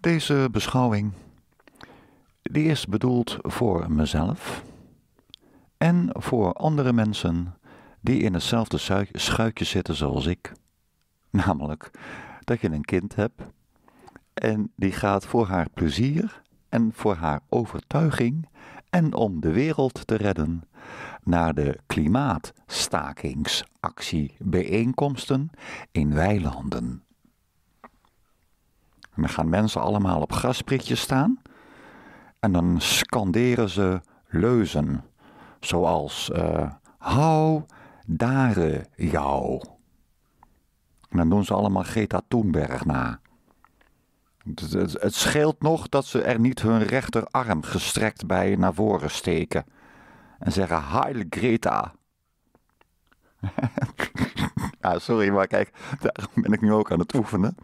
Deze beschouwing die is bedoeld voor mezelf en voor andere mensen die in hetzelfde schuitje zitten zoals ik. Namelijk dat je een kind hebt en die gaat voor haar plezier en voor haar overtuiging en om de wereld te redden naar de klimaatstakingsactiebijeenkomsten in weilanden. En gaan mensen allemaal op grasprietjes staan. En dan scanderen ze leuzen. Zoals uh, hou dare jou. En dan doen ze allemaal Greta Thunberg na. Het, het scheelt nog dat ze er niet hun rechterarm gestrekt bij naar voren steken. En zeggen, Heil Greta. Ja, sorry, maar kijk, daarom ben ik nu ook aan het oefenen.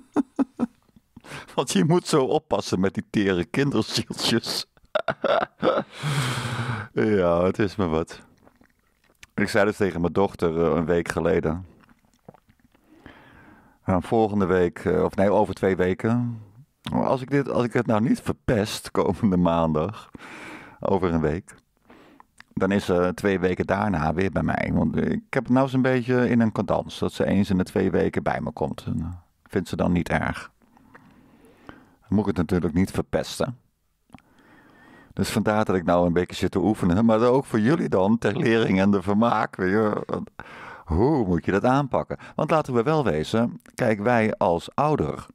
Want je moet zo oppassen met die tere kinderzieltjes. ja, het is me wat. Ik zei dus tegen mijn dochter eh, een week geleden. Nou, volgende week, eh, of nee, over twee weken. Als ik, dit, als ik het nou niet verpest komende maandag, over een week dan is ze twee weken daarna weer bij mij. Want ik heb het nou eens een beetje in een cadans. Dat ze eens in de twee weken bij me komt. En eh, vindt ze dan niet erg. Dan moet ik het natuurlijk niet verpesten. Dus vandaar dat ik nou een beetje zit te oefenen. Maar ook voor jullie dan, ter lering en de vermaak. je, hoe moet je dat aanpakken? Want laten we wel wezen, kijk, wij als ouder,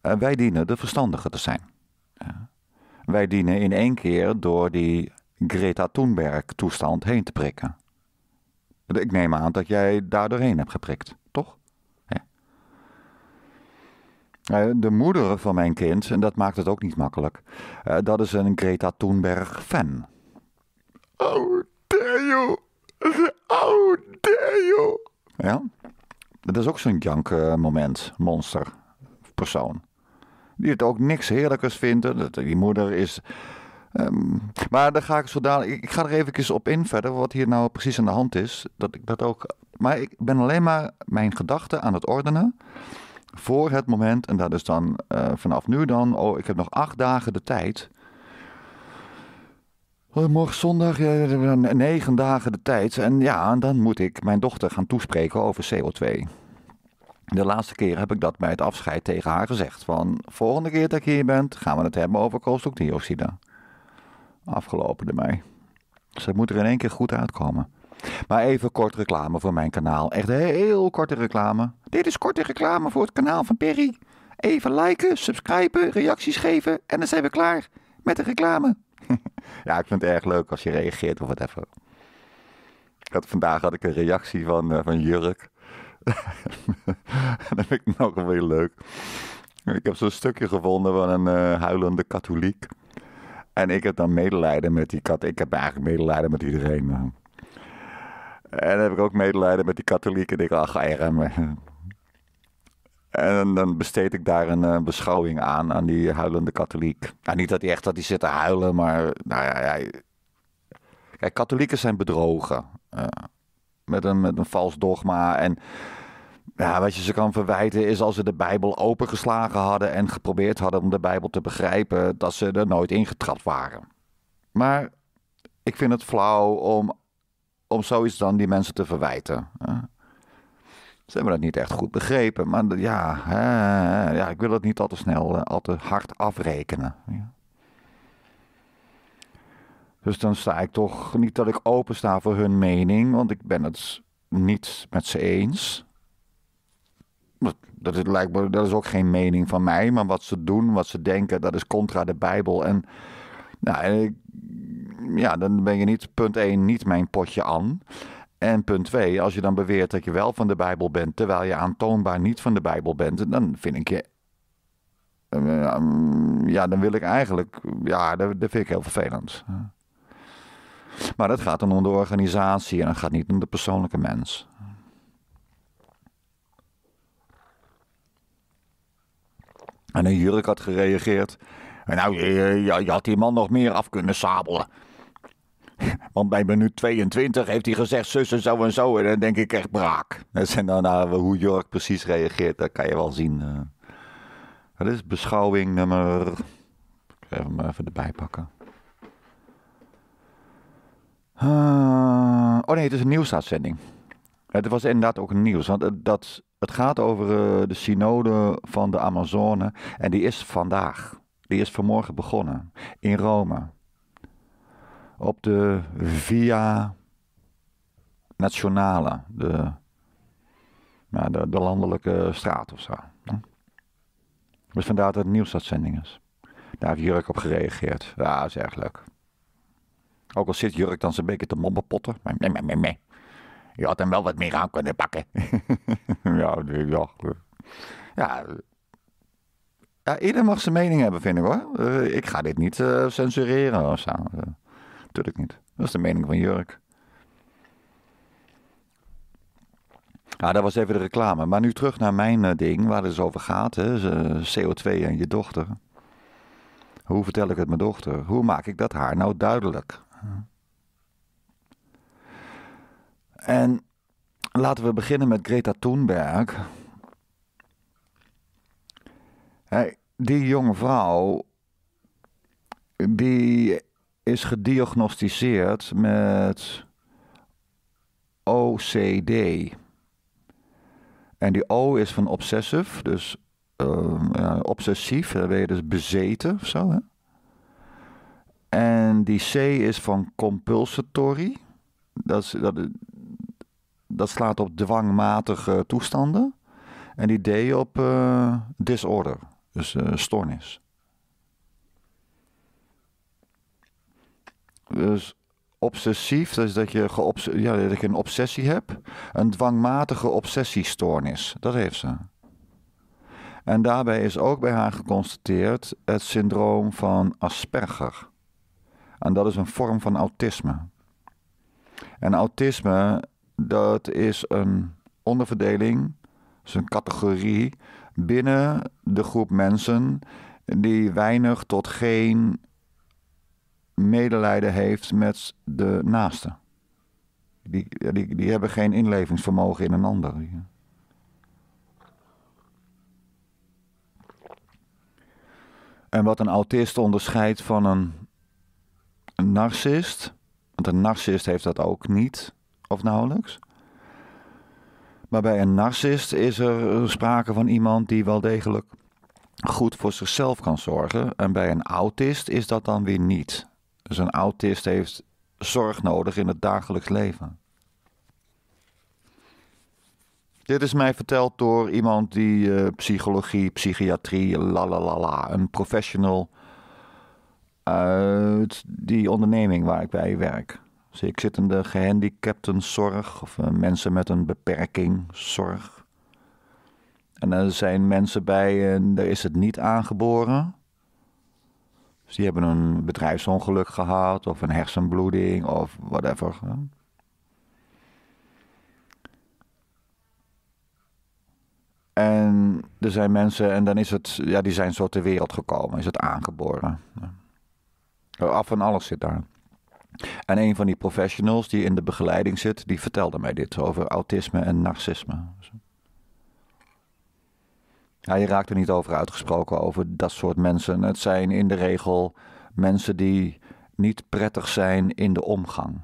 eh, wij dienen de verstandige te zijn. Wij dienen in één keer door die Greta Thunberg-toestand heen te prikken. Ik neem aan dat jij daar doorheen hebt geprikt, toch? Ja. Eh, de moeder van mijn kind, en dat maakt het ook niet makkelijk, eh, dat is een Greta Thunberg-fan. Oh, dare you! Oh, dare you! Ja, dat is ook zo'n jank-moment, eh, monster, persoon. Die het ook niks heerlijkers vindt. Die moeder is Ehm, maar daar ga ik zo dadelijk. Ik, ga er even op in verder, wat hier nou precies aan de hand is. Dat ik dat ook. Maar ik ben alleen maar mijn gedachten aan het ordenen. Voor het moment, en dat is dan eh, vanaf nu dan. Oh, ik heb nog acht dagen de tijd. Oh, morgen zondag, ja, negen dagen de tijd. En ja, dan moet ik mijn dochter gaan toespreken over CO2. De laatste keer heb ik dat bij het afscheid tegen haar gezegd. Van, volgende keer dat ik hier ben, gaan we het hebben over koolstofdioxide afgelopen mei. Ze dus moet er in één keer goed uitkomen. Maar even kort reclame voor mijn kanaal. Echt heel korte reclame. Dit is korte reclame voor het kanaal van Perry. Even liken, subscriben, reacties geven en dan zijn we klaar met de reclame. ja, ik vind het erg leuk als je reageert of wat even. vandaag had ik een reactie van, eh, van Jurk. dat vind ik nog wel leuk. Ik heb zo'n stukje gevonden van een eh, huilende katholiek. En ik heb dan medelijden met die kat. Ik heb eigenlijk medelijden met iedereen. Eh. En dan heb ik ook medelijden met die katholieken. En ik ach, En dan besteed ik daar een, eh, beschouwing aan, aan die huilende katholiek. Nou, niet dat hij echt dat die zit te huilen, maar nou ja, Kijk, katholieken zijn bedrogen. Eh, met, een, met een vals dogma en ja, wat je ze kan verwijten is als ze de Bijbel opengeslagen hadden en geprobeerd hadden om de Bijbel te begrijpen, dat ze er nooit ingetrapt waren. Maar ik vind het flauw om, om zoiets dan die mensen te verwijten. Ze hebben dat niet echt goed begrepen, maar ja, ja ik wil het niet al te snel, eh, al te hard afrekenen. Dus dan sta ik toch niet dat ik open sta voor hun mening, want ik ben het niet met ze eens dat is, dat is ook geen mening van mij, maar wat ze doen, wat ze denken, dat is contra de Bijbel. En nou, ja, dan ben je niet, punt 1, niet mijn potje aan. En punt 2, als je dan beweert dat je wel van de Bijbel bent, terwijl je aantoonbaar niet van de Bijbel bent, dan vind ik je. Eh, ehm, ja, dan wil ik eigenlijk. Ja, dat, vind ik heel vervelend. Maar dat gaat dan om de organisatie en dat gaat niet om de persoonlijke mens. En een jurk had gereageerd. En nou, je, had die man nog meer af kunnen sabelen. Want bij minuut 22 heeft hij gezegd zussen zo en zo. En dan denk ik echt braak. En dan we eh, hoe Jork precies reageert, dat kan je wel zien. Eh. Dat is beschouwing nummer... Ik ga hem even erbij pakken. Eh, oh nee, het is een nieuwsuitzending. Het was inderdaad ook nieuws. Want dat het gaat over eh, de synode van de Amazone en die is vandaag. Die is vanmorgen begonnen in Rome. Op de Via Nationale, de, nou, de, de, landelijke straat of zo. Dus vandaar dat het nieuwsuitzending is. Daar heeft Jurk op gereageerd. Ja, dat is erg leuk. Ook al zit Jurk dan zijn beetje te moppenpotten. Maar nee, nee, nee, nee. Je had hem wel wat meer aan kunnen pakken. ja, ik dacht. Ja. ja. Ieder mag zijn mening hebben, vind ik hoor. Eh, ik ga dit niet eh, censureren of zo. Eh, niet. Dat is de mening van Jurk. Ja, dat was even de reclame. Maar nu terug naar mijn ding, waar het dus over gaat. Hè. CO2 en je dochter. Hoe vertel ik het mijn dochter? Hoe maak ik dat haar nou duidelijk? En laten we beginnen met Greta Thunberg. Hey, die jonge vrouw, die is gediagnosticeerd met OCD. En die O is van obsessief, dus ehm, obsessief, dan weet je dus bezeten of zo. Hè? En die C is van compulsatory. Dat is, dat, dat slaat op dwangmatige toestanden. En die D op uh, disorder, dus eh, stoornis. Dus obsessief, dat is dat je, ja, dat je een obsessie hebt. Een dwangmatige obsessiestoornis, dat heeft ze. En daarbij is ook bij haar geconstateerd het syndroom van Asperger. En dat is een vorm van autisme. En autisme dat is een onderverdeling, is een categorie binnen de groep mensen die weinig tot geen medelijden heeft met de naaste. Die, die, die hebben geen inlevingsvermogen in een ander. En wat een autist onderscheidt van een narcist, want een narcist heeft dat ook niet, of nauwelijks. Maar bij een narcist is er sprake van iemand die wel degelijk goed voor zichzelf kan zorgen. En bij een autist is dat dan weer niet. Dus een autist heeft zorg nodig in het dagelijks leven. Dit is mij verteld door iemand die eh, psychologie, psychiatrie, la la la la, een professional uit die onderneming waar ik bij werk ik gehandicapten gehandicaptenzorg of eh, mensen met een beperking, zorg. En er zijn mensen bij, en eh, daar is het niet aangeboren. Dus die hebben een bedrijfsongeluk gehad of een hersenbloeding of whatever. En er zijn mensen, en dan is het, ja, die zijn zo ter wereld gekomen, is het aangeboren. Af en alles zit daar. En een van die professionals die in de begeleiding zit, die vertelde mij dit over autisme en narcisme. Hij raakte niet over uitgesproken over dat soort mensen. Het zijn in de regel mensen die niet prettig zijn in de omgang.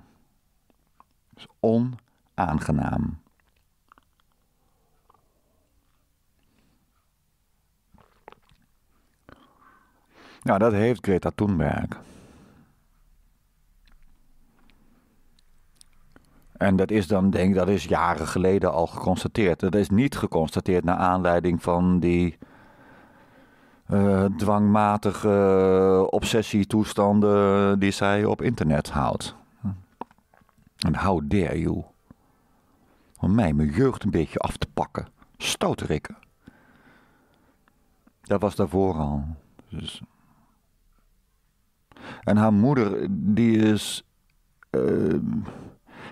is onaangenaam. Nou, dat heeft Greta Thunberg. En dat is dan, denk ik, dat is jaren geleden al geconstateerd. Dat is niet geconstateerd naar aanleiding van die eh, dwangmatige eh, obsessietoestanden die zij op internet houdt. En how dare you? Om mij mijn jeugd een beetje af te pakken. Stoterikken. Dat was daarvoor al. Dus. En haar moeder, die is. Eh,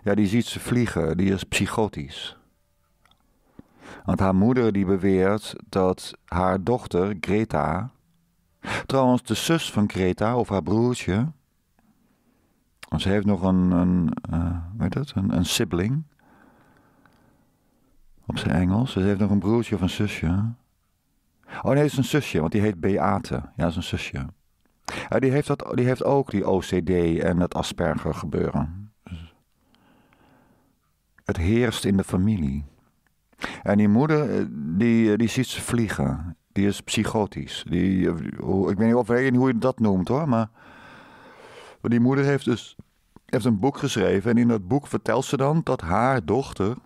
ja, die ziet ze vliegen. Die is psychotisch. Want haar moeder die beweert dat haar dochter Greta, trouwens de zus van Greta of haar broertje, want ze heeft nog een, een uh, eh, weet het, een, een sibling op zijn Engels. Ze heeft nog een broertje of een zusje. Oh nee, het is een zusje, want die heet Beate. Ja, is een zusje. die, heeft dat, die heeft ook die OCD en dat Asperger gebeuren. Het heerst in de familie. En die moeder, eh, die, eh, die ziet ze vliegen. Die is psychotisch. Die, eh, ik weet niet of weet hoe je dat noemt hoor, maar. Die moeder heeft dus heeft een boek geschreven. En in dat boek vertelt ze dan dat haar dochter.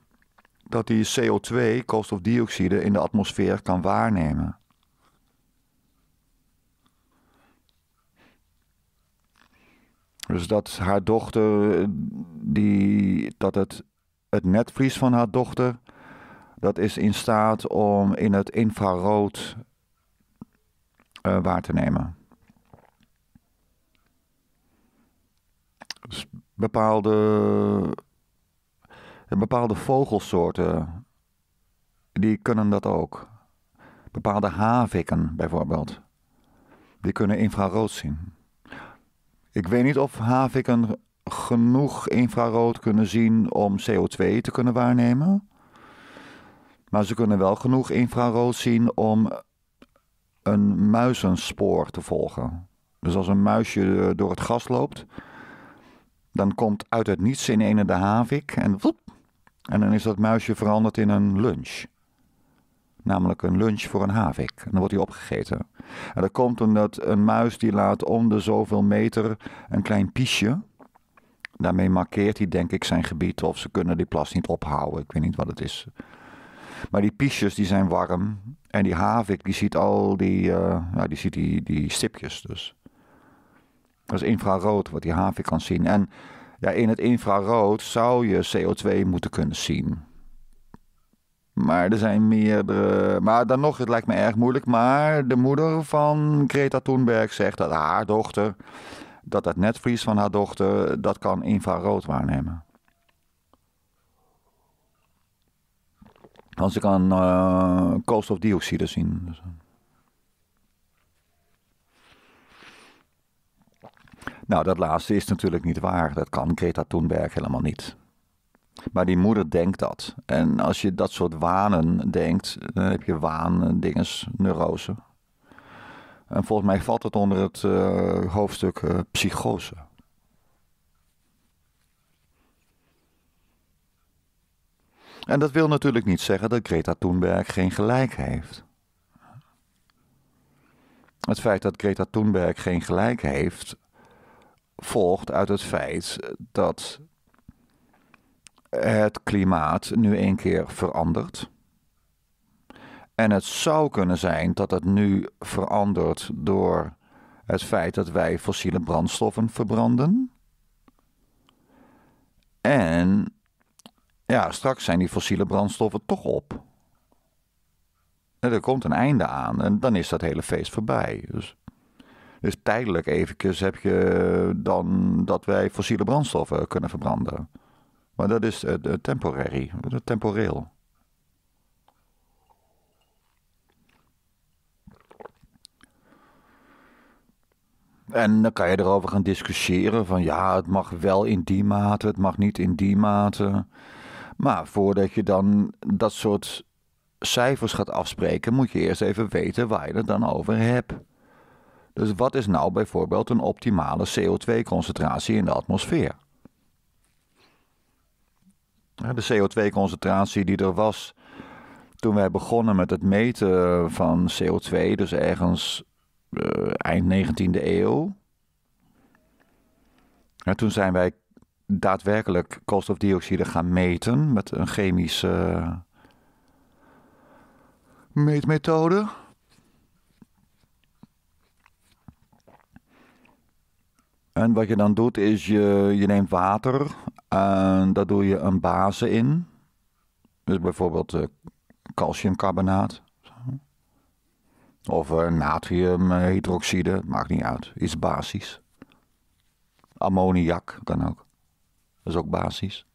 dat die CO2, koolstofdioxide, in de atmosfeer kan waarnemen. Dus dat haar dochter, die, dat het het netvlies van haar dochter. Dat is in staat om in het infrarood eh, waar te nemen. Dus bepaalde, bepaalde vogelsoorten die kunnen dat ook. Bepaalde haviken bijvoorbeeld. Die kunnen infrarood zien. Ik weet niet of haviken genoeg infrarood kunnen zien om CO2 te kunnen waarnemen. Maar ze kunnen wel genoeg infrarood zien om een muizenspoor te volgen. Dus als een muisje eh, door het gas loopt, dan komt uit het niets in ene de havik en, en dan is dat muisje veranderd in een lunch. Namelijk een lunch voor een havik. En dan wordt hij opgegeten. En dat komt omdat een muis die laat om de zoveel meter een klein piesje. Daarmee markeert hij denk ik zijn gebied of ze kunnen die plas niet ophouden. Ik weet niet wat het is. Maar die piesjes die zijn warm. En die havik die ziet al die, uh, ja, die, ziet die, die stipjes dus. Dat is infrarood wat die havik kan zien. En ja, in het infrarood zou je CO2 moeten kunnen zien. Maar er zijn meerdere. Maar dan nog, het lijkt me erg moeilijk. Maar de moeder van Greta Thunberg zegt dat haar dochter dat het netvlies van haar dochter eh, dat kan infrarood waarnemen. Want ze kan uh, koolstofdioxide zien. Dus, eh. Nou, dat laatste is natuurlijk niet waar. Dat kan Greta Thunberg helemaal niet. Maar die moeder denkt dat. En als je dat soort wanen denkt, dan heb je waan, dinges, neurose. En volgens mij valt het onder het eh, hoofdstuk eh, psychose. En dat wil natuurlijk niet zeggen dat Greta Thunberg geen gelijk heeft. Het feit dat Greta Thunberg geen gelijk heeft, volgt uit het feit dat het klimaat nu een keer verandert. En het zou kunnen zijn dat het nu verandert door het feit dat wij fossiele brandstoffen verbranden. En ja, straks zijn die fossiele brandstoffen toch op. En er komt een einde aan en dan is dat hele feest voorbij. Dus, dus tijdelijk eventjes heb je dan dat wij fossiele brandstoffen kunnen verbranden. Maar dat is uh, temporary, temporeel. En dan kan je erover gaan discussiëren van ja, het mag wel in die mate, het mag niet in die mate. Maar voordat je dan dat soort cijfers gaat afspreken, moet je eerst even weten waar je het dan over hebt. Dus wat is nou bijvoorbeeld een optimale CO2-concentratie in de atmosfeer? De CO2-concentratie die er was toen wij begonnen met het meten van CO2, dus ergens eh, eind 19e eeuw. En toen zijn wij daadwerkelijk koolstofdioxide gaan meten met een chemische eh, meetmethode. En wat je dan doet is je, je neemt water en daar doe je een base in. Dus bijvoorbeeld eh, calciumcarbonaat. Of eh, natriumhydroxide, eh, maakt niet uit. Is basis. Ammoniak kan ook. Dat is ook basis.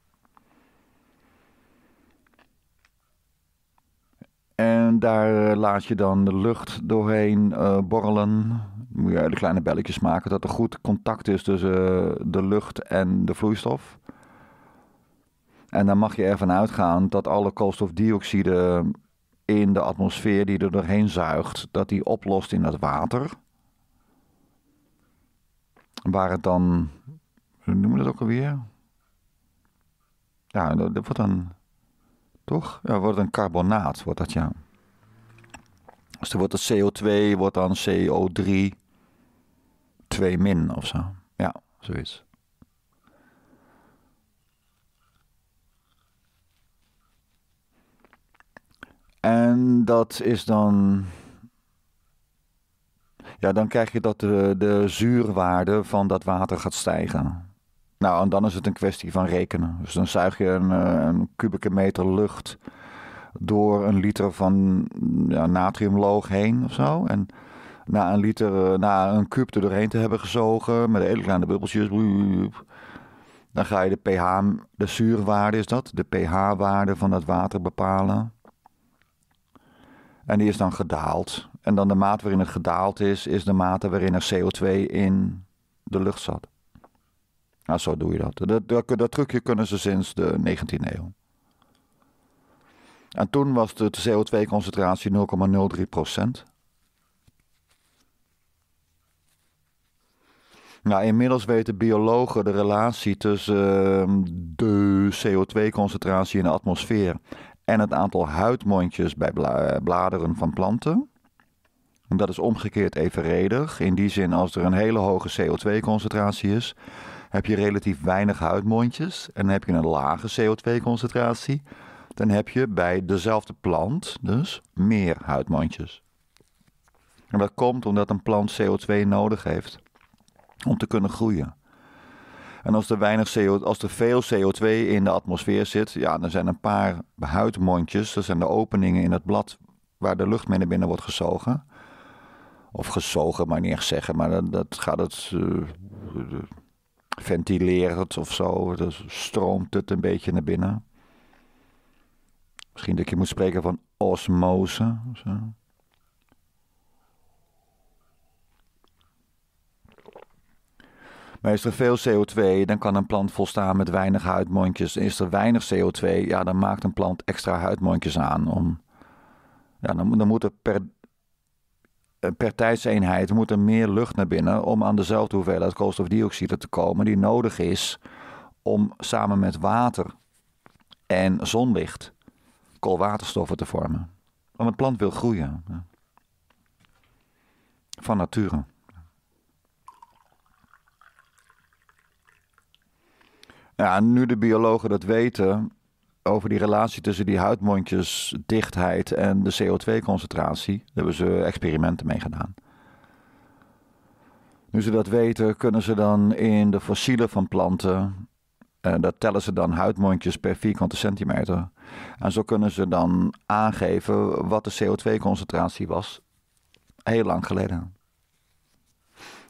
En daar eh, laat je dan de lucht doorheen uh, borrelen. Moet je de kleine belletjes maken dat er goed contact is tussen de lucht en de vloeistof. En dan mag je ervan uitgaan dat alle koolstofdioxide in de atmosfeer die er doorheen zuigt, dat die oplost in het water. Waar het dan, hoe noemen we dat ook alweer? Ja, dat wordt dan, toch? Ja, wordt een carbonaat, wordt dat ja. Dus dan wordt het CO2, wordt dan CO3, 2 min of zo. Ja, zoiets. En dat is dan. Ja, dan krijg je dat de, de zuurwaarde van dat water gaat stijgen. Nou, en dan is het een kwestie van rekenen. Dus dan zuig je een, eh, een kubieke meter lucht door een liter van ja, natriumloog heen of zo. En na een liter, eh, na een kuub er doorheen te hebben gezogen met hele kleine bubbeltjes, dan ga je de pH, de zuurwaarde is dat, de pH-waarde van dat water bepalen. En die is dan gedaald. En dan de mate waarin het gedaald is, is de mate waarin er CO2 in de lucht zat. Nou, zo doe je dat. Dat, dat, dat trucje kunnen ze sinds de 19e eeuw. En toen was de CO2-concentratie 0,03 Nou, inmiddels weten biologen de relatie tussen ehm, de CO2-concentratie in de atmosfeer en het aantal huidmondjes bij eh, bladeren van planten. dat is omgekeerd evenredig. In die zin, als er een hele hoge CO2-concentratie is, heb je relatief weinig huidmondjes. En heb je een lage CO2-concentratie, dan heb je bij dezelfde plant dus meer huidmondjes. En dat komt omdat een plant CO2 nodig heeft om te kunnen groeien. En als er, weinig CO, veel CO2 in de atmosfeer zit, ja, dan zijn een paar huidmondjes, dat zijn de openingen in het blad waar de lucht mee naar binnen wordt gezogen. Of gezogen, maar niet echt zeggen, maar dat, gaat het uh, eh, ventileren of zo. Dan stroomt het een beetje naar binnen. Misschien dat je moet spreken van osmose. Zo. Maar is er veel CO2, dan kan een plant volstaan met weinig huidmondjes. Is er weinig CO2, ja, dan maakt een plant extra huidmondjes aan. Om, ja, dan, moet er per, per tijdseenheid moet er meer lucht naar binnen om aan dezelfde hoeveelheid koolstofdioxide te komen die nodig is om samen met water en zonlicht koolwaterstoffen te vormen. Want het plant wil groeien. Van nature. Ja, nu de biologen dat weten over die relatie tussen die huidmondjesdichtheid en de CO2-concentratie, daar hebben ze experimenten mee gedaan. Nu ze dat weten, kunnen ze dan in de fossielen van planten, en dat tellen ze dan huidmondjes per vierkante centimeter. En zo kunnen ze dan aangeven wat de CO2-concentratie was heel lang geleden.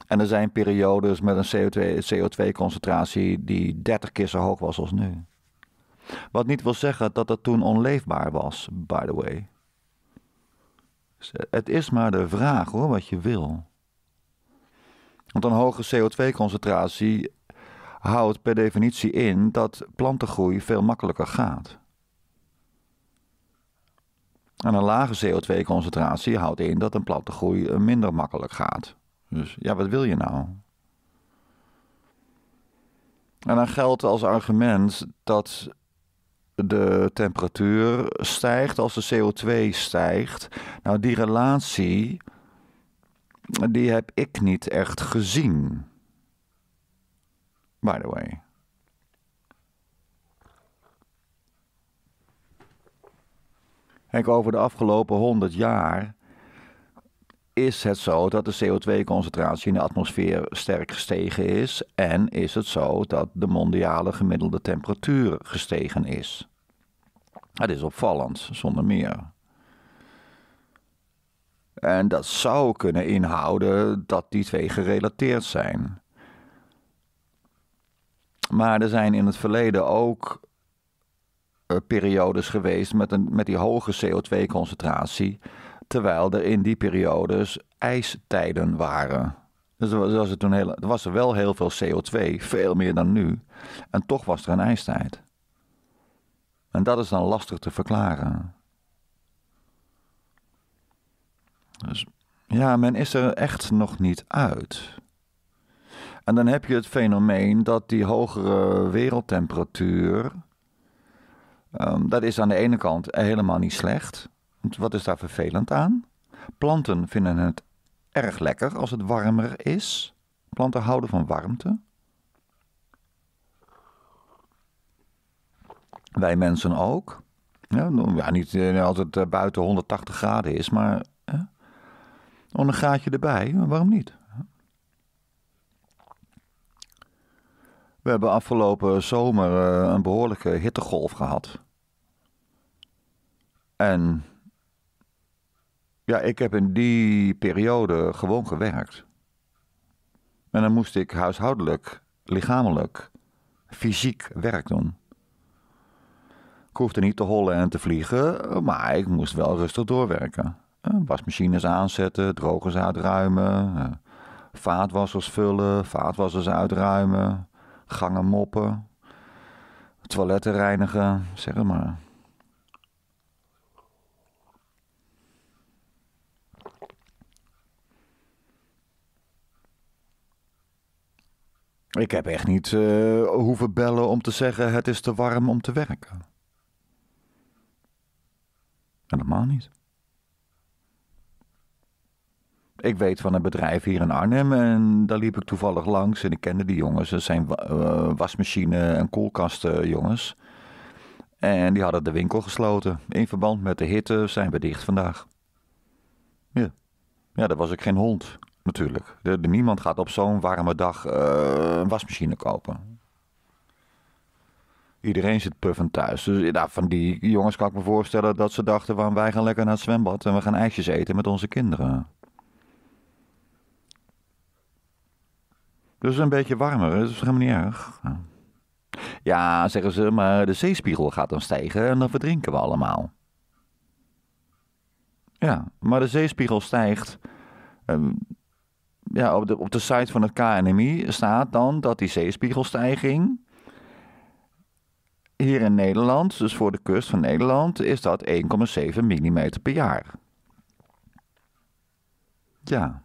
En er zijn periodes met een CO2-concentratie CO2 die 30 keer zo hoog was als nu. Wat niet wil zeggen dat dat toen onleefbaar was, by the way. Dus, eh, het is maar de vraag hoor, wat je wil. Want een hoge CO2-concentratie houdt per definitie in dat plantengroei veel makkelijker gaat. En een lage CO2-concentratie houdt in dat een plantengroei minder makkelijk gaat. Dus ja, wat wil je nou? En dan geldt als argument dat de temperatuur stijgt als de CO2 stijgt. Nou, die relatie, die heb ik niet echt gezien. By the way. Kijk, over de afgelopen 100 jaar is het zo dat de CO2-concentratie in de atmosfeer sterk gestegen is? En is het zo dat de mondiale gemiddelde temperatuur gestegen is? Het is opvallend, zonder meer. En dat zou kunnen inhouden dat die twee gerelateerd zijn. Maar er zijn in het verleden ook eh, periodes geweest met, een, met die hoge CO2-concentratie Terwijl er in die periodes ijstijden waren. Dus er was, er, toen heel, er was er wel heel veel CO2, veel meer dan nu. En toch was er een ijstijd. En dat is dan lastig te verklaren. Dus ja, men is er echt nog niet uit. En dan heb je het fenomeen dat die hogere wereldtemperatuur. Ehm, dat is aan de ene kant helemaal niet slecht. Wat is daar vervelend aan? Planten vinden het erg lekker als het warmer is. Planten houden van warmte. Wij mensen ook. Ja, nou, niet eh, als het eh, buiten 180 graden is, maar eh, een gaatje erbij, waarom niet? We hebben afgelopen zomer eh, een behoorlijke hittegolf gehad. En ja, ik heb in die periode gewoon gewerkt. En dan moest ik huishoudelijk, lichamelijk, fysiek werk doen. Ik hoefde niet te hollen en te vliegen, maar ik moest wel rustig doorwerken. Eh, wasmachines aanzetten, drogers uitruimen, eh, vaatwassers vullen, vaatwassers uitruimen, gangen moppen, toiletten reinigen, zeg maar. Ik heb echt niet eh, hoeven bellen om te zeggen: het is te warm om te werken. Helemaal niet. Ik weet van een bedrijf hier in Arnhem en daar liep ik toevallig langs en ik kende die jongens. Dat zijn eh, wasmachine en koelkasten jongens. En die hadden de winkel gesloten. In verband met de hitte zijn we dicht vandaag. Ja, ja daar was ik geen hond. Natuurlijk. De, niemand gaat op zo'n warme dag eh, een wasmachine kopen. Iedereen zit puffend thuis. Dus van die jongens kan ik me voorstellen dat ze dachten... van wij gaan lekker naar het zwembad en we gaan ijsjes eten met onze kinderen. Dus een beetje warmer, dat is helemaal niet erg. Ja, zeggen ze, maar de zeespiegel gaat dan stijgen en dan verdrinken we allemaal. Ja, maar de zeespiegel stijgt... Ehm, ja, op, de, op de site van het KNMI staat dan dat die zeespiegelstijging hier in Nederland, dus voor de kust van Nederland, is dat 1,7 mm per jaar. Ja.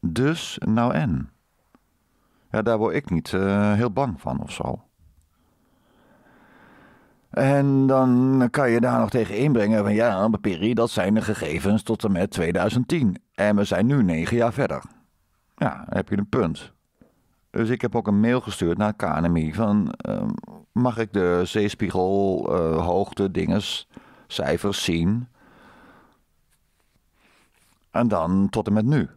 Dus nou en? Ja, daar word ik niet eh, heel bang van of zo. En dan kan je daar nog tegen inbrengen van ja, Perry, dat zijn de gegevens tot en met 2010. En we zijn nu negen jaar verder. Ja, heb je een punt. Dus ik heb ook een mail gestuurd naar KNMI van... Ehm, mag ik de zeespiegel, uh, hoogte, dinges, cijfers zien? En dan tot en met nu.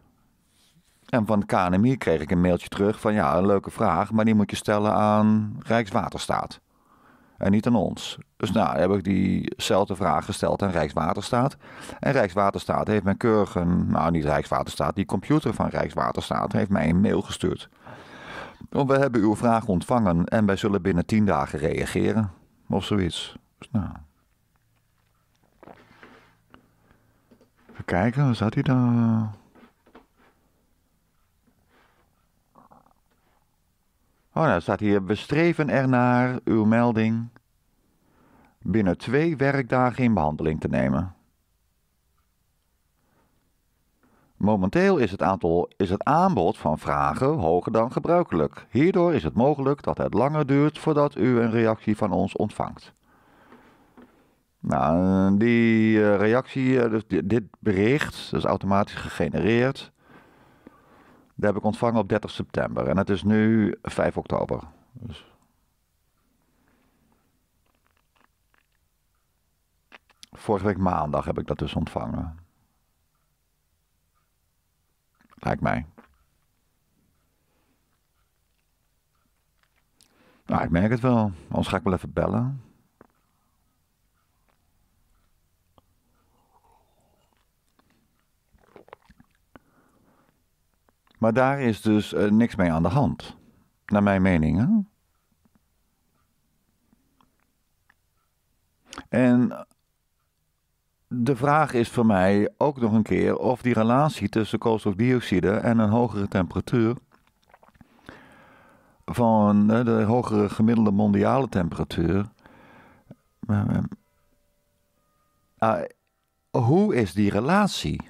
En van KNMI kreeg ik een mailtje terug van... ja, een leuke vraag, maar die moet je stellen aan Rijkswaterstaat en niet aan ons. Dus nou heb ik diezelfde vraag gesteld aan Rijkswaterstaat. En Rijkswaterstaat heeft mij keurig een, nou niet Rijkswaterstaat, die computer van Rijkswaterstaat heeft mij een mail gestuurd. We hebben uw vraag ontvangen en wij zullen binnen tien dagen reageren. Of zoiets. Dus nou. Even kijken, waar zat hij dan? Oh, nou, staat hier, we streven ernaar uw melding binnen twee werkdagen in behandeling te nemen. Momenteel is het, aantal, is het aanbod van vragen hoger dan gebruikelijk. Hierdoor is het mogelijk dat het langer duurt voordat u een reactie van ons ontvangt. Nou, die eh, reactie, eh, dus dit bericht, dat is automatisch gegenereerd. Dat heb ik ontvangen op 30 september. En het is nu 5 oktober. Dus... week maandag heb ik dat dus ontvangen. Lijkt mij. Nou, ik merk het wel. Anders ga ik wel even bellen. Maar daar is dus eh, niks mee aan de hand, naar mijn mening. Hè? En de vraag is voor mij ook nog een keer of die relatie tussen koolstofdioxide en een hogere temperatuur van eh, de hogere gemiddelde mondiale temperatuur. Eh, ah, hoe is die relatie?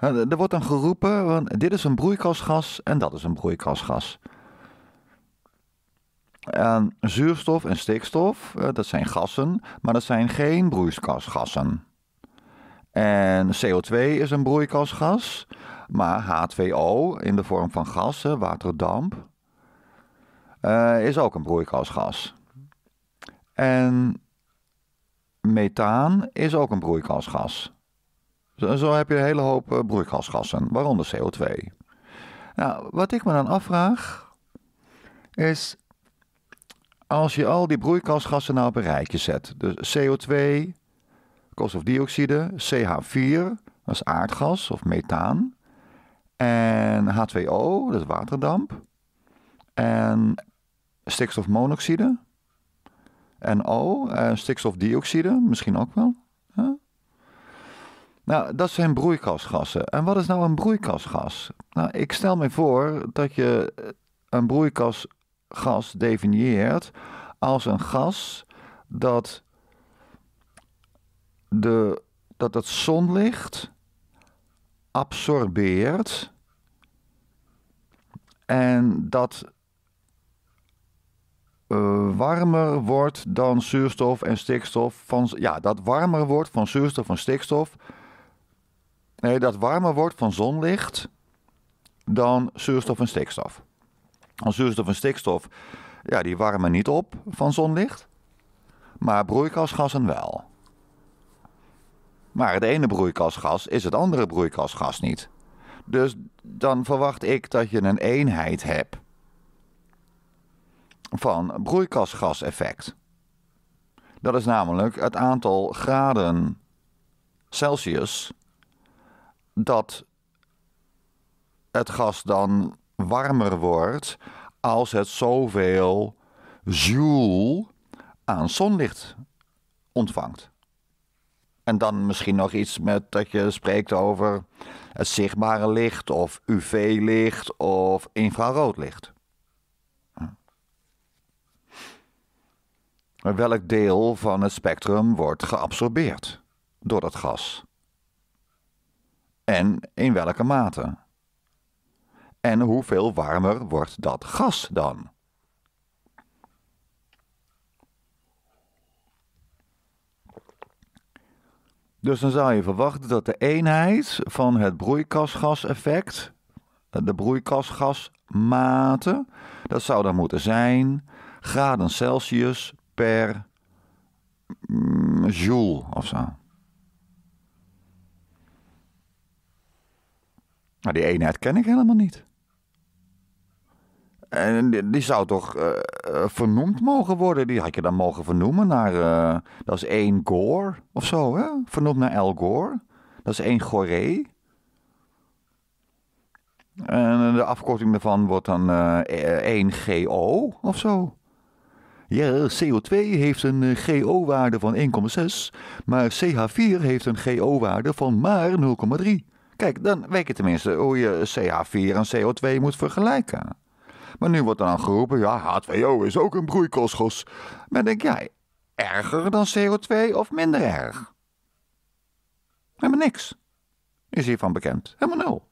Er wordt dan geroepen, want dit is een broeikasgas en dat is een broeikasgas. En zuurstof en stikstof, eh, dat zijn gassen, maar dat zijn geen broeikasgassen. En CO2 is een broeikasgas, maar H2O in de vorm van gassen, waterdamp, eh, is ook een broeikasgas. En methaan is ook een broeikasgas. Zo heb je een hele hoop eh, broeikasgassen, waaronder CO2. Nou, wat ik me dan afvraag is als je al die broeikasgassen nou op een rijtje zet. Dus CO2, koolstofdioxide, CH4, dat is aardgas of methaan. En H2O, dat is waterdamp. En stikstofmonoxide. NO, O, stikstofdioxide misschien ook wel. Huh? Nou, dat zijn broeikasgassen. En wat is nou een broeikasgas? Nou, ik stel me voor dat je eh, een broeikasgas definieert als een gas dat, de, dat het zonlicht absorbeert en dat eh, warmer wordt dan zuurstof en stikstof van ja dat warmer wordt van zuurstof en stikstof nee, dat warmer wordt van zonlicht dan zuurstof en stikstof. Want zuurstof en stikstof, ja, die warmen niet op van zonlicht, maar broeikasgassen wel. Maar het ene broeikasgas is het andere broeikasgas niet. Dus dan verwacht ik dat je een eenheid hebt van broeikasgaseffect. Dat is namelijk het aantal graden Celsius dat het gas dan warmer wordt als het zoveel joule aan zonlicht ontvangt. En dan misschien nog iets met dat je spreekt over het zichtbare licht of UV-licht of infraroodlicht. Hm. Welk deel van het spectrum wordt geabsorbeerd door dat gas? en in welke mate. En hoeveel warmer wordt dat gas dan? Dus dan zou je verwachten dat de eenheid van het broeikasgaseffect, de broeikasgasmate, dat zou dan moeten zijn graden Celsius per joule of zo. Maar nou, die eenheid ken ik helemaal niet. En die zou toch eh, eh, vernoemd mogen worden? Die had je dan mogen vernoemen naar. Eh, dat is één Gore of zo, hè? Vernoemd naar El Gore. Dat is één Goré. En de afkorting daarvan wordt dan uh, 1GO e, of zo. Ja, CO2 heeft een GO-waarde van 1,6, maar CH4 heeft een GO-waarde van maar 0,3. Kijk, dan weet je tenminste hoe je CH4 en CO2 moet vergelijken. Maar nu wordt er dan geroepen, ja, H2O is ook een broeikosgos. Maar denk jij, erger dan CO2 of minder erg? Helemaal niks is hiervan bekend. Helemaal nul.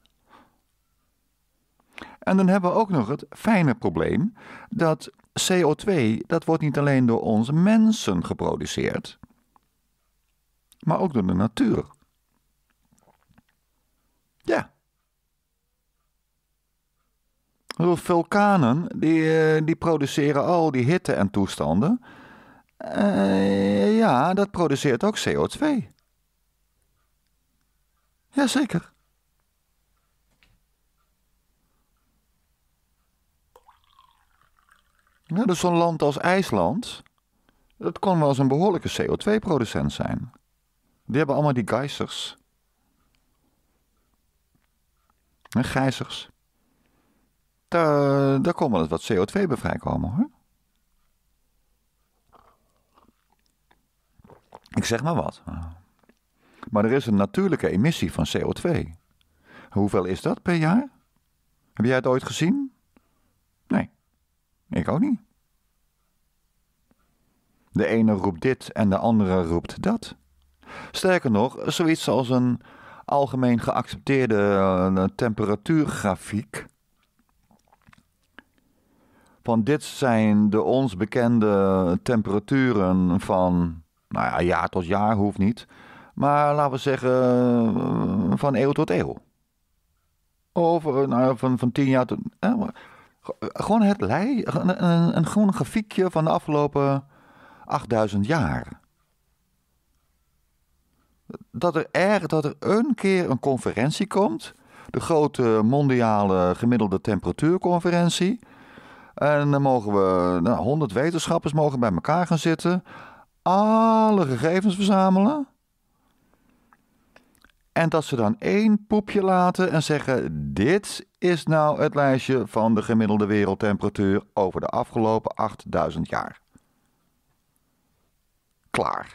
En dan hebben we ook nog het fijne probleem dat CO2, dat wordt niet alleen door onze mensen geproduceerd, maar ook door de natuur. Ja. Vulkanen, die, eh, die produceren al die hitte en toestanden. Uh, ja, dat produceert ook CO2. Jazeker. Ja, dus zo'n land als IJsland, dat kon wel eens een behoorlijke CO2-producent zijn. Die hebben allemaal die geysers. en gijzers. Daar, komen kon wat CO2 bij vrijkomen hoor. Ik zeg maar wat. Maar er is een natuurlijke emissie van CO2. Hoeveel is dat per jaar? Heb jij het ooit gezien? Nee, ik ook niet. De ene roept dit en de andere roept dat. Sterker nog, zoiets als een algemeen geaccepteerde eh, temperatuurgrafiek. Van dit zijn de ons bekende temperaturen van nou ja, jaar tot jaar, hoeft niet. Maar laten we zeggen eh, van eeuw tot eeuw. Of nou, van, van tien jaar tot... Eh, gewoon het lijn een, een, een, een grafiekje van de afgelopen 8000 jaar dat er, er, dat er een keer een conferentie komt. De grote mondiale gemiddelde temperatuurconferentie. En dan mogen we, nou, 100 wetenschappers mogen bij elkaar gaan zitten. Alle gegevens verzamelen. En dat ze dan één poepje laten en zeggen: Dit is nou het lijstje van de gemiddelde wereldtemperatuur over de afgelopen 8000 jaar. Klaar.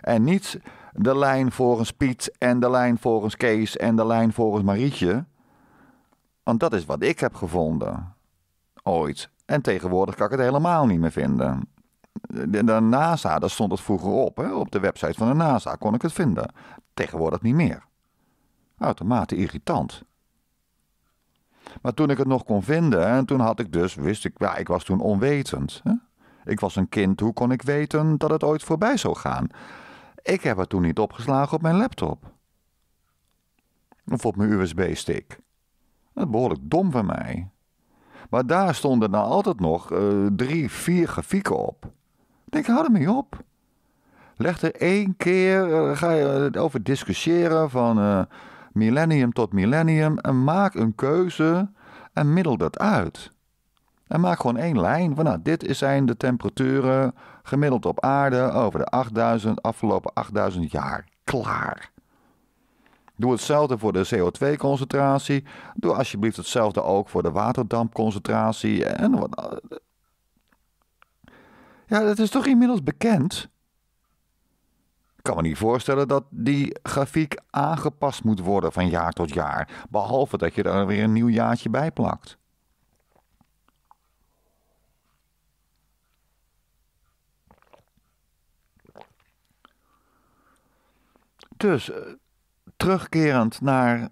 En niet de lijn volgens Piet en de lijn volgens Kees en de lijn volgens Marietje. Want dat is wat ik heb gevonden. Ooit. En tegenwoordig kan ik het helemaal niet meer vinden. De, de NASA, daar stond het vroeger op. Hè? Op de website van de NASA kon ik het vinden. Tegenwoordig niet meer. Uitermate irritant. Maar toen ik het nog kon vinden, en toen had ik dus, wist ik, ja, ik was toen onwetend. Hè? Ik was een kind, hoe kon ik weten dat het ooit voorbij zou gaan? Ik heb het toen niet opgeslagen op mijn laptop. Of op mijn USB-stick. Dat is behoorlijk dom van mij. Maar daar stonden nou altijd nog eh, drie, vier grafieken op. Ik denk, hou er mee op. Leg er één keer, eh, ga je over discussiëren van eh, millennium tot millennium. En maak een keuze en middel dat uit. En maak gewoon één lijn van, nou, dit zijn de temperaturen Gemiddeld op aarde over de 8000, afgelopen 8000 jaar. Klaar. Doe hetzelfde voor de CO2-concentratie. Doe alsjeblieft hetzelfde ook voor de waterdampconcentratie. En wat... Ja, dat is toch inmiddels bekend? Ik kan me niet voorstellen dat die grafiek aangepast moet worden van jaar tot jaar. Behalve dat je er weer een nieuw jaartje bij plakt. Dus eh, terugkerend naar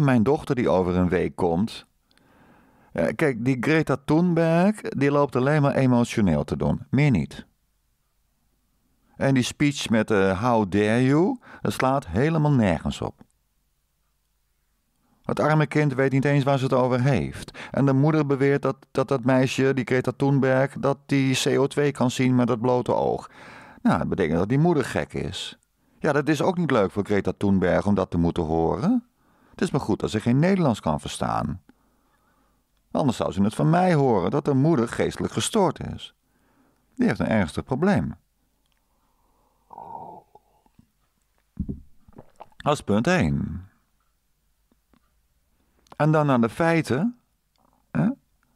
mijn dochter die over een week komt. Eh, kijk, die Greta Thunberg, die loopt alleen maar emotioneel te doen. Meer niet. En die speech met uh, How dare you, dat slaat helemaal nergens op. Het arme kind weet niet eens waar ze het over heeft. En de moeder beweert dat dat, dat meisje, die Greta Thunberg, dat die CO2 kan zien met het blote oog. Nou, dat betekent dat die moeder gek is. Ja, dat is ook niet leuk voor Greta Thunberg om dat te moeten horen. Het is maar goed dat ze geen Nederlands kan verstaan. Anders zou ze het van mij horen dat haar moeder geestelijk gestoord is. Die heeft een ernstig probleem. Dat is punt 1. En dan aan de feiten. Hè?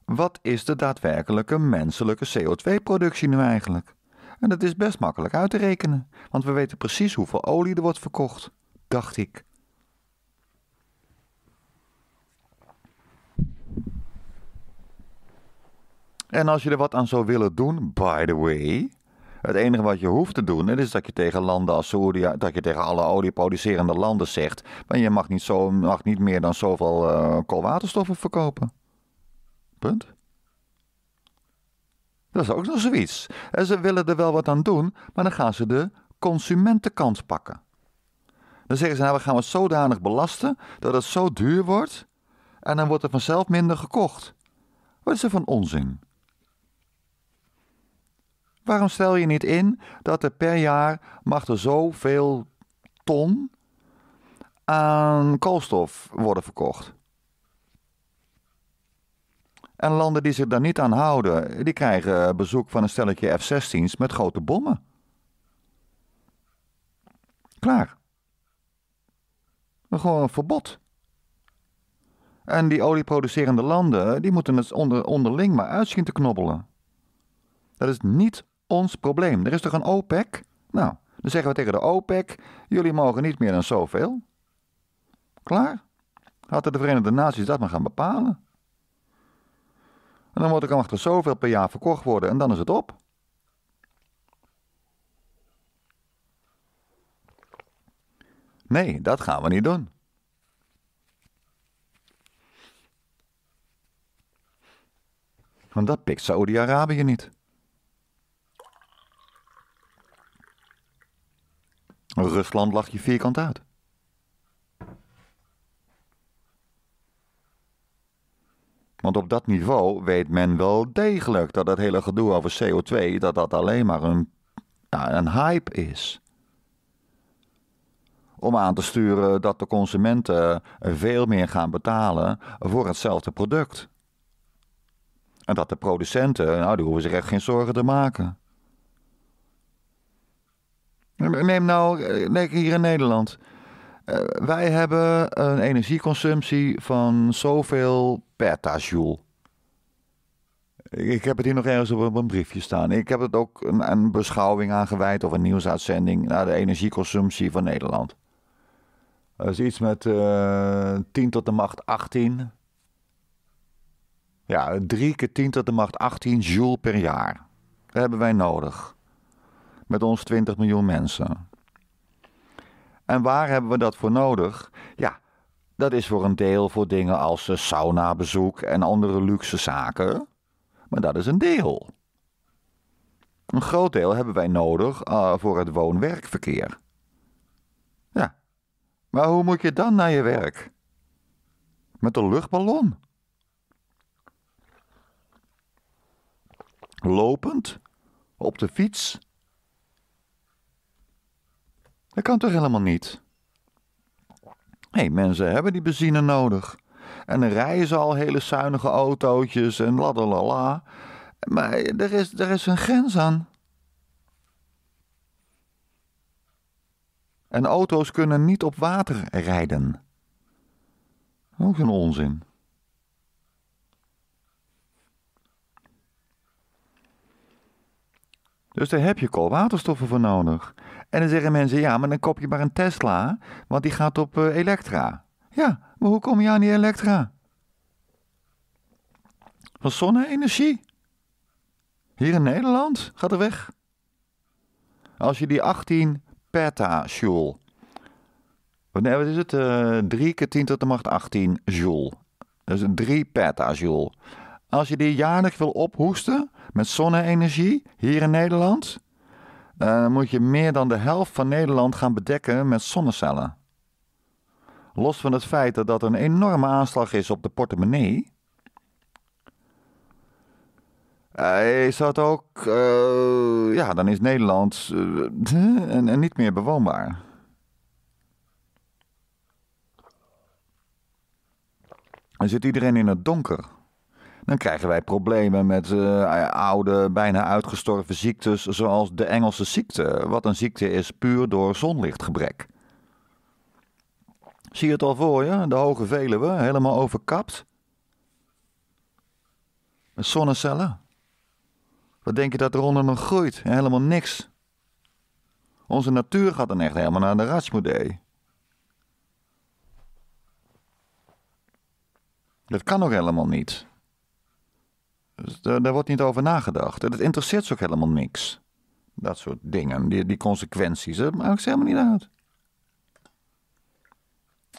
Wat is de daadwerkelijke menselijke CO2-productie nu eigenlijk? En dat is best makkelijk uit te rekenen, want we weten precies hoeveel olie er wordt verkocht, dacht ik. En als je er wat aan zou willen doen, by the way, het enige wat je hoeft te doen, is dat je tegen landen als dat je tegen alle olieproducerende landen zegt, maar je mag niet, zo, mag niet meer dan zoveel eh, koolwaterstoffen verkopen. Punt. Dat is ook nog zoiets. En ze willen er wel wat aan doen, maar dan gaan ze de consumentenkant pakken. Dan zeggen ze, nou, we gaan het zodanig belasten dat het zo duur wordt en dan wordt er vanzelf minder gekocht. Wat is er van onzin? Waarom stel je niet in dat er per jaar mag er zoveel ton aan koolstof worden verkocht? En landen die zich daar niet aan houden, die krijgen eh, bezoek van een stelletje F-16's met grote bommen. Klaar. Gewoon een verbod. En die olieproducerende landen, die moeten het onder, onderling maar uitzien te knobbelen. Dat is niet ons probleem. Er is toch een OPEC? Nou, dan zeggen we tegen de OPEC, jullie mogen niet meer dan zoveel. Klaar. Hadden de Verenigde Naties dat maar gaan bepalen. En dan wordt er achter zoveel per jaar verkocht worden en dan is het op. Nee, dat gaan we niet doen. Want dat pikt Saudi-Arabië niet. Rusland lag je vierkant uit. Want op dat niveau weet men wel degelijk dat dat hele gedoe over CO2, dat dat alleen maar een, een hype is. Om aan te sturen dat de consumenten veel meer gaan betalen voor hetzelfde product. En dat de producenten, nou, die hoeven zich echt geen zorgen te maken. Neem nou, eh, hier in Nederland. Eh, wij hebben een energieconsumptie van zoveel petajoule. Ik heb het hier nog ergens op een briefje staan. Ik heb het ook een, een beschouwing aangeweid of een nieuwsuitzending naar de energieconsumptie van Nederland. Dat is iets met uh, eh, 10 tot de macht 18. Ja, 3 keer 10 tot de macht 18 joule per jaar. Dat hebben wij nodig. Met ons 20 miljoen mensen. En waar hebben we dat voor nodig? Ja, dat is voor een deel voor dingen als eh, saunabezoek en andere luxe zaken. Maar dat is een deel. Een groot deel hebben wij nodig eh, voor het woon-werkverkeer. Ja. Maar hoe moet je dan naar je werk? Met een luchtballon? Lopend? Op de fiets? Dat kan toch helemaal niet? Hé, hey, mensen hebben die benzine nodig. En dan rijden ze al hele zuinige autootjes en ladalala. Maar er is, er is een grens aan. En auto's kunnen niet op water rijden. Ook een onzin. Dus daar heb je koolwaterstoffen voor nodig. En dan zeggen mensen, ja, maar dan koop je maar een Tesla, want die gaat op eh, elektra. Ja, maar hoe kom je aan die elektra? Van zonne-energie? Hier in Nederland? Gaat er weg. Als je die 18 petajoule... Nee, wat is het? Uh, eh, 3 keer 10 tot de macht 18 joule. Dat is een 3 petajoule. Als je die jaarlijks wil ophoesten met zonne-energie hier in Nederland uh, moet je meer dan de helft van Nederland gaan bedekken met zonnecellen. Los van het feit dat dat een enorme aanslag is op de portemonnee, eh, is dat ook, eh, ja, dan is Nederland en, niet meer bewoonbaar. Dan zit iedereen in het donker dan krijgen wij problemen met eh, oude, bijna uitgestorven ziektes, zoals de Engelse ziekte, wat een ziekte is puur door zonlichtgebrek. Zie je het al voor je? De Hoge we, helemaal overkapt. Met zonnecellen. Wat denk je dat onder nog groeit? Helemaal niks. Onze natuur gaat dan echt helemaal naar de ratsmoedee. Dat kan ook helemaal niet. Dus daar, wordt niet over nagedacht. En dat interesseert ze ook helemaal niks. Dat soort dingen, die, die consequenties, dat maakt ze helemaal niet uit.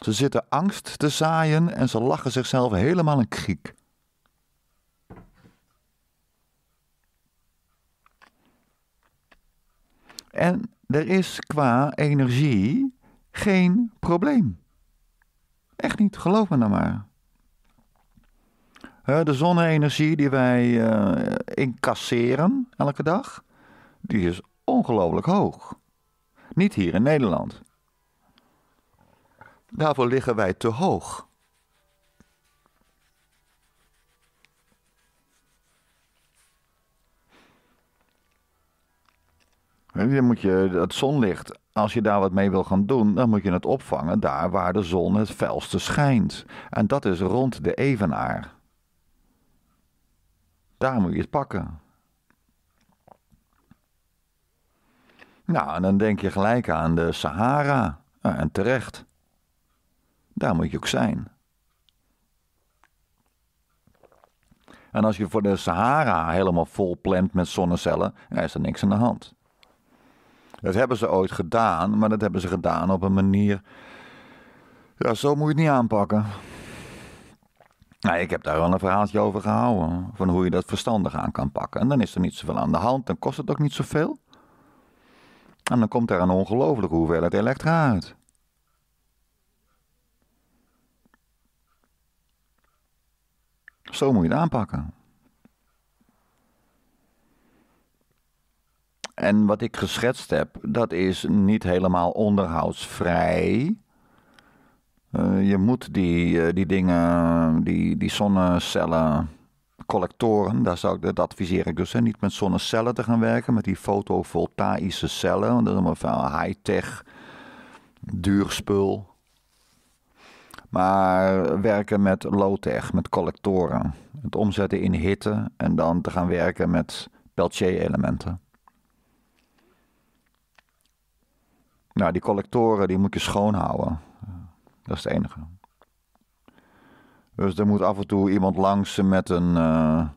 Ze zitten angst te zaaien en ze lachen zichzelf helemaal een kriek. En er is qua energie geen probleem. Echt niet, geloof me dan nou maar de zonne-energie die wij eh, incasseren elke dag, die is ongelooflijk hoog. Niet hier in Nederland. Daarvoor liggen wij te hoog. Dan moet je dat zonlicht, als je daar wat mee wil gaan doen, dan moet je het opvangen daar waar de zon het felste schijnt. En dat is rond de evenaar. Daar moet je het pakken. Nou, en dan denk je gelijk aan de Sahara. en terecht. Daar moet je ook zijn. En als je voor de Sahara helemaal vol plant met zonnecellen, is er niks aan de hand. Dat hebben ze ooit gedaan, maar dat hebben ze gedaan op een manier. Ja, zo moet je het niet aanpakken. Nou, ik heb daar wel een verhaaltje over gehouden. Van hoe je dat verstandig aan kan pakken. En dan is er niet zoveel aan de hand. Dan kost het ook niet zoveel. En dan komt er een ongelooflijke hoeveelheid elektra uit. Zo moet je het aanpakken. En wat ik geschetst heb, dat is niet helemaal onderhoudsvrij. Eh, je moet die, eh, die dingen, die, die zonnecellen, collectoren, daar zou ik, dat adviseer ik dus. niet met zonnecellen te gaan werken, met die fotovoltaïsche cellen. Want dat is allemaal van high-tech, duur spul. Maar werken met low-tech, met collectoren. Het omzetten in hitte en dan te gaan werken met Peltier-elementen. Nou, die collectoren die moet je schoonhouden. Dat is het enige. Dus er moet af en toe iemand langs met een, eh,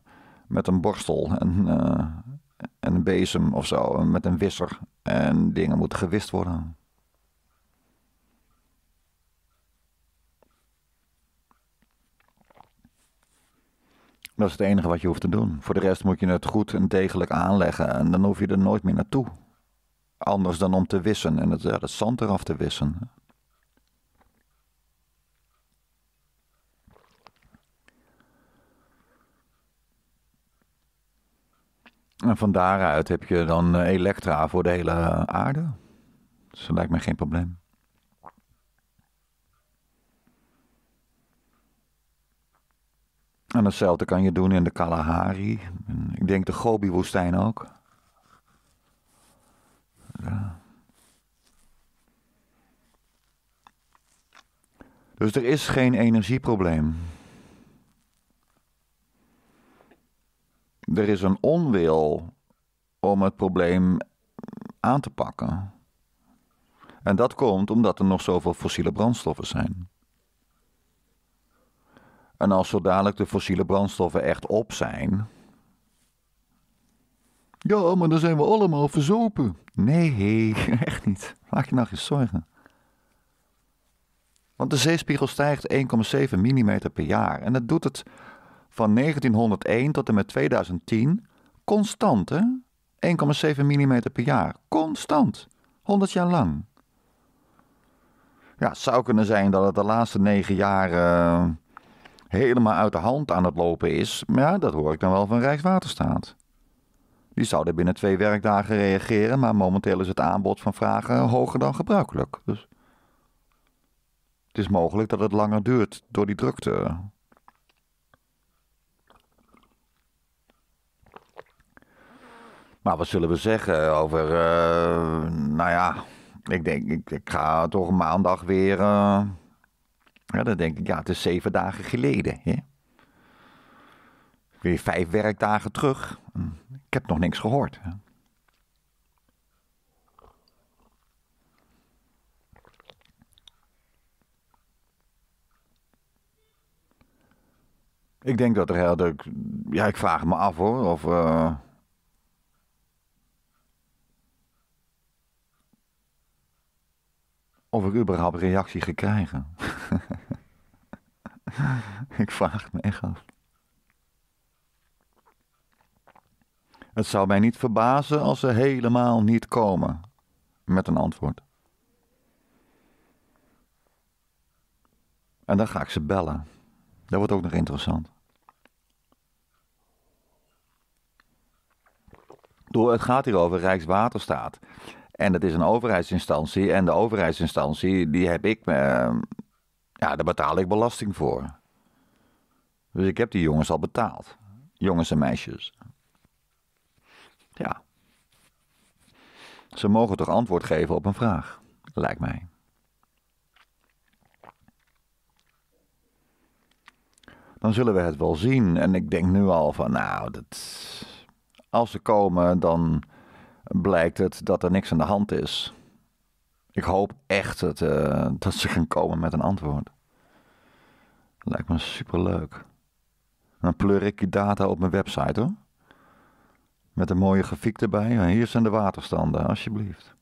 met een borstel eh, en, een bezem of zo, met een wisser. En dingen moeten gewist worden. Dat is het enige wat je hoeft te doen. Voor de rest moet je het goed en degelijk aanleggen en dan hoef je er nooit meer naartoe. Anders dan om te wissen en het, het zand eraf te wissen. En van daaruit heb je dan eh, Elektra voor de hele aarde. Dus dat lijkt mij geen probleem. En hetzelfde kan je doen in de Kalahari. Ik denk de Gobi-woestijn ook. Dus er is geen energieprobleem. er is een onwil om het probleem aan te pakken. En dat komt omdat er nog zoveel fossiele brandstoffen zijn. En als zo dadelijk de fossiele brandstoffen echt op zijn. Ja, maar dan zijn we allemaal verzopen. Nee, echt niet. Maak je nou geen zorgen. Want de zeespiegel stijgt 1,7 mm per jaar en dat doet het van 1901 tot en met 2010 constant, 1,7 mm per jaar. Constant. 100 jaar lang. Ja, het zou kunnen zijn dat het de laatste 9 jaar eh, helemaal uit de hand aan het lopen is. Maar ja, dat hoor ik dan wel van Rijkswaterstaat. Die zouden binnen twee werkdagen reageren, maar momenteel is het aanbod van vragen hoger dan gebruikelijk. Dus het is mogelijk dat het langer duurt door die drukte. Maar wat zullen we zeggen over, eh, nou ja, ik denk, ik, ik ga toch maandag weer, eh, dan denk ik, ja, het is zeven dagen geleden. Hè? Weer vijf werkdagen terug. Ik heb nog niks gehoord. Hè? Ik denk dat er, ja, ik vraag me af hoor, of... Eh, of ik überhaupt reactie gekregen? ik vraag me echt af. Het zou mij niet verbazen als ze helemaal niet komen met een antwoord. En dan ga ik ze bellen. Dat wordt ook nog interessant. Door, het gaat hier over Rijkswaterstaat. En dat is een overheidsinstantie. En de overheidsinstantie, die heb ik, ehm, ja, daar betaal ik belasting voor. Dus ik heb die jongens al betaald. Jongens en meisjes. Ja. Ze mogen toch antwoord geven op een vraag, lijkt mij. Dan zullen we het wel zien. En ik denk nu al van, nou, dat, als ze komen, dan blijkt het dat er niks aan de hand is. Ik hoop echt dat, eh, dat ze gaan komen met een antwoord. Lijkt me superleuk. Dan pleur ik die data op mijn website hoor. Met een mooie grafiek erbij. Hier zijn de waterstanden, alsjeblieft.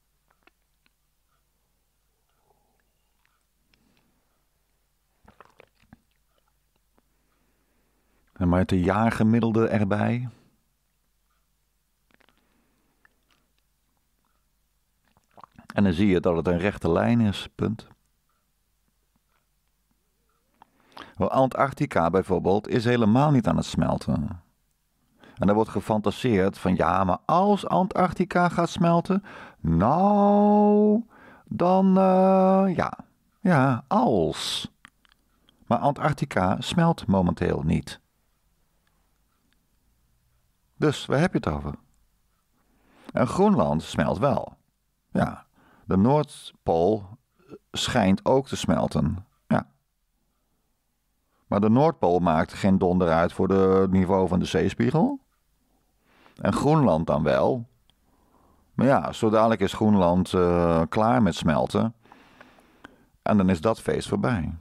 En met de jaargemiddelde erbij. En dan zie je dat het een rechte lijn is, punt. Antarctica bijvoorbeeld is helemaal niet aan het smelten. En er wordt gefantaseerd van ja, maar als Antarctica gaat smelten, nou, dan eh, ja, ja, als. Maar Antarctica smelt momenteel niet. Dus waar heb je het over? En Groenland smelt wel. Ja, de Noordpool schijnt ook te smelten. Ja. Maar de Noordpool maakt geen donder uit voor het niveau van de zeespiegel. En Groenland dan wel. Maar ja, zo dadelijk is Groenland eh, klaar met smelten. En dan is dat feest voorbij.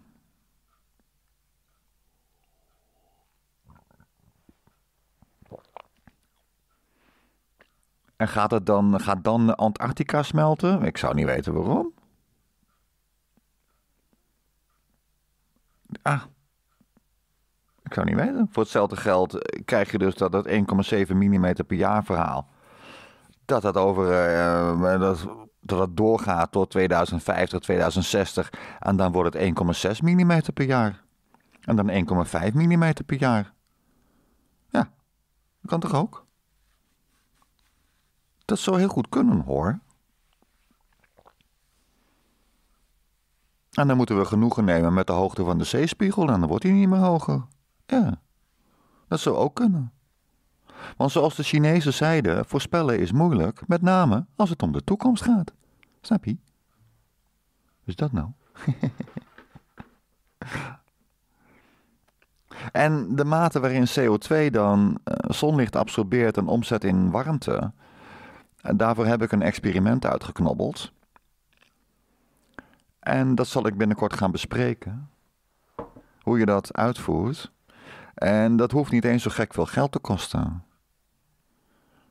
En gaat, het dan, gaat dan Antarctica smelten? Ik zou niet weten waarom. Ah, ik zou niet weten. Voor hetzelfde geld eh, krijg je dus dat, dat 1,7 mm per jaar verhaal. Dat dat, over, eh, eh, dat, dat doorgaat tot 2050, 2060. En dan wordt het 1,6 mm per jaar. En dan 1,5 mm per jaar. Ja, dat kan toch ook? Dat zou heel goed kunnen hoor. En dan moeten we genoegen nemen met de hoogte van de zeespiegel en dan wordt hij niet meer hoger. Ja, dat zou ook kunnen. Want zoals de Chinezen zeiden, voorspellen is moeilijk, met name als het om de toekomst gaat. Snap je? Is dat nou? en de mate waarin CO2 dan eh, zonlicht absorbeert en omzet in warmte, daarvoor heb ik een experiment uitgeknobbeld. En dat zal ik binnenkort gaan bespreken. Hoe je dat uitvoert. En dat hoeft niet eens zo gek veel geld te kosten.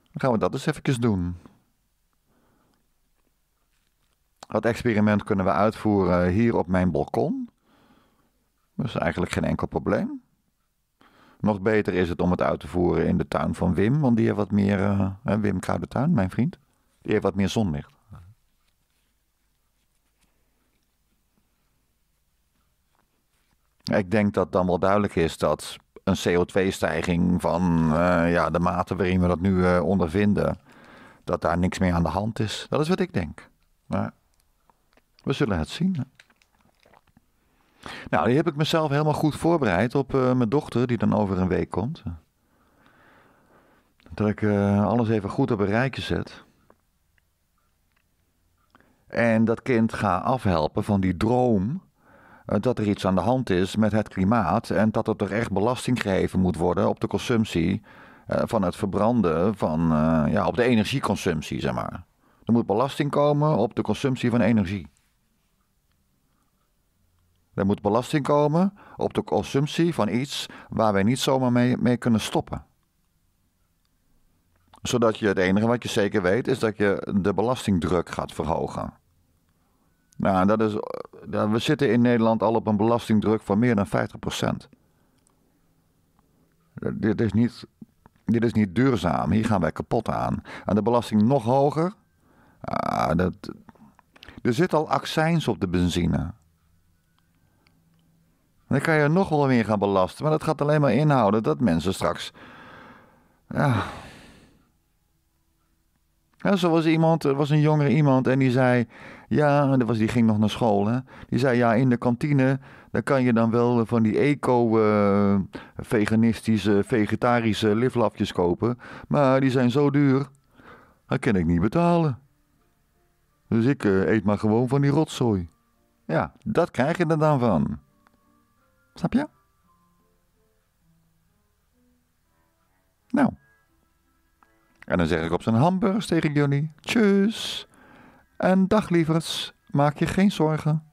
Dan gaan we dat eens even doen. Dat experiment kunnen we uitvoeren hier op mijn balkon. Dat is eigenlijk geen enkel probleem. Nog beter is het om het uit te voeren in de tuin van Wim, want die heeft wat meer. Uh, Wim Kruidentuin, mijn vriend. Die heeft wat meer zonlicht. Ik denk dat dan wel duidelijk is dat een CO2-stijging van eh, ja, de mate waarin we dat nu uh, ondervinden, dat daar niks meer aan de hand is. Dat is wat ik denk. Maar we zullen het zien. Nou, die heb ik mezelf helemaal goed voorbereid op eh, mijn dochter, die dan over een week komt. Dat ik eh, alles even goed op een rijtje zet. En dat kind ga afhelpen van die droom eh, dat er iets aan de hand is met het klimaat. En dat er toch echt belasting gegeven moet worden op de consumptie van het verbranden van, ja, op de energieconsumptie, zeg maar. Er moet belasting komen op de consumptie van energie. Er moet belasting komen op de consumptie van iets waar wij niet zomaar mee, mee kunnen stoppen. Zodat je het enige wat je zeker weet is dat je de belastingdruk gaat verhogen. Nou, dat is, eh, we zitten in Nederland al op een belastingdruk van meer dan 50%. Eh, dit is niet, dit is niet duurzaam, hier gaan wij kapot aan. En de belasting nog hoger? Ah, dat, er zit al accijns op de benzine. Dan kan je er nog wel weer gaan belasten. Maar dat gaat alleen maar inhouden dat mensen straks. Ja. zo was iemand, er was een jongere iemand en die zei. Ja, was, die ging nog naar school. Hè? Die zei ja, in de kantine. daar kan je dan wel van die eco-veganistische, eh, vegetarische liflapjes kopen. Maar die zijn zo duur. Dat kan ik niet betalen. Dus ik eh, eet maar gewoon van die rotzooi. Ja, dat krijg je er dan van. Snap je? Nou. En dan zeg ik op zijn hamburgers tegen jullie: Tjus. En dag lievers, maak je geen zorgen.